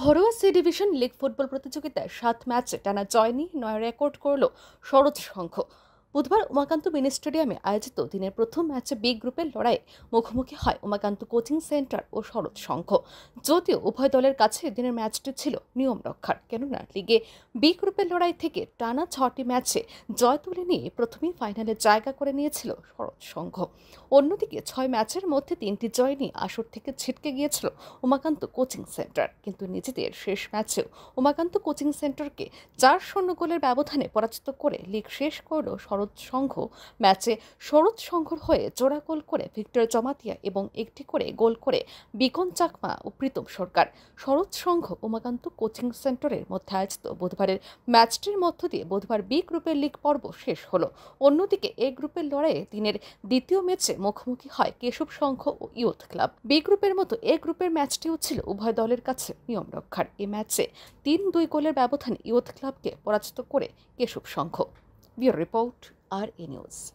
ঘরোয়া C division league football প্রতিযোগিতায় সাত ম্যাচে টানা জয় নিয়ে নয় রেকর্ড করল শরৎ সংঘ বুধবার উমাকান্ত মিনি স্টেডিয়ামে আয়োজিত দিনের প্রথম ম্যাচে বি গ্রুপের লড়াইয়ে মুখোমুখি হয় উমাকান্ত কোচিং সেন্টার ও শরৎ সংঘ যদিও উভয় দলের কাছে দিনের ম্যাচটি ছিল নিয়ম রক্ষার কেননা লিগে বি গ্রুপের লড়াই থেকে টানা ছটি ম্যাচে জয় তুলে নিয়ে প্রথমেই ফাইনালে জায়গা করে নিয়েছিল শরৎ সংঘ অন্যদিকে ছয় ম্যাচের মধ্যে তিনটি জয় নিয়ে আসর থেকে ছিটকে গিয়েছিল উমাকান্ত কোচিং সেন্টার কিন্তু নিজেদের শেষ ম্যাচেও উমাকান্ত কোচিং সেন্টারকে চার শূন্য গোলের ব্যবধানে পরাজিত করে লিগ শেষ করল শরৎ শরৎ সংঘ ম্যাচে শরৎ সংঘর হয়ে জোড়া গোল করে ভিক্টর জমাতিয়া এবং একটি করে গোল করে বিকন চাকমা ও প্রীতম সরকার শরৎ সংঘ উমাকান্ত কোচিং সেন্টারের মধ্যে আয়োজিত বুধবারের ম্যাচটির মধ্য দিয়ে বুধবার বি গ্রুপের লিগ পর্ব শেষ হলো অন্যদিকে এ গ্রুপের লড়াইয়ে দিনের দ্বিতীয় ম্যাচে মুখোমুখি হয় কেশব সংঘ ও ইয়ুথ ক্লাব বি গ্রুপের মতো এ গ্রুপের ম্যাচটিও ছিল উভয় দলের কাছে নিয়ম রক্ষার এ ম্যাচে তিন দুই গোলের ব্যবধান ইয়ুথ ক্লাবকে পরাজিত করে কেশব সংঘ We report our news.